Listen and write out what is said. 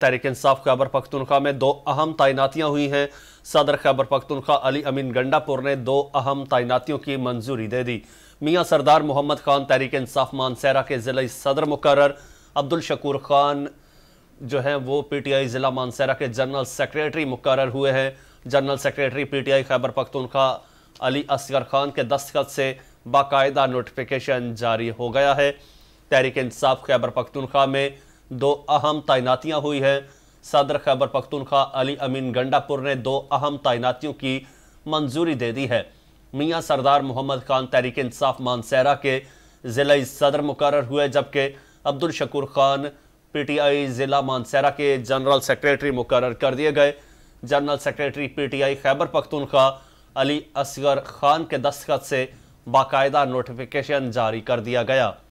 तहरीक इंसाफ खैबर पख्तनख्वा में दो अहम तैनातियाँ हुई हैं सदर खैबर पख्तनख्वा अली अमीन गंडापुर ने दो अहम तैनातियों की मंजूरी दे दी मियाँ सरदार मोहम्मद खान तहरीक इंसाफ मानसरा के ज़िले सदर मुकर अब्दुल शकूर खान जो हैं वो पी टी आई ज़िला मानसरा के जनरल सेक्रेटरी मुकर हुए हैं general secretary P T I Khyber Pakhtunkhwa Ali Asghar Khan के दस्तखत से बाकायदा नोटिफिकेशन जारी हो गया है तहरीक इंसाफ खैबर पख्तनख्वा में दो अहम तैनातियां हुई हैं सदर खैबर पख्तूनख्वा अली अमीन गंडापुर ने दो अहम तैनातियों की मंजूरी दे दी है मियाँ सरदार मोहम्मद खान तहरीक इंसाफ मानसैरा के ज़िला सदर मुकर हुए जबकि अब्दुल शकूर खान पीटीआई ज़िला मानसैरा के जनरल सेक्रेटरी मुकर कर दिए गए general secretary PTI Khyber Pakhtunkhwa Ali Asghar Khan के दस्तखत से बाकायदा नोटिफिकेशन जारी कर दिया गया